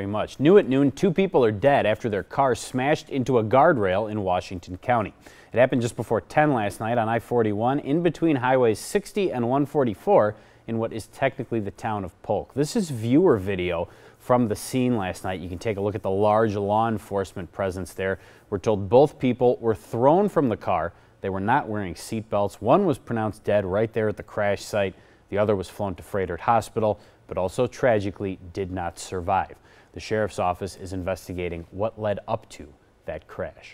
very much. New at noon, two people are dead after their car smashed into a guardrail in Washington County. It happened just before 10 last night on I 41 in between highways 60 and 144 in what is technically the town of Polk. This is viewer video from the scene last night. You can take a look at the large law enforcement presence there. We're told both people were thrown from the car. They were not wearing seatbelts. One was pronounced dead right there at the crash site. The other was flown to Frederick Hospital, but also tragically did not survive. The sheriff's office is investigating what led up to that crash.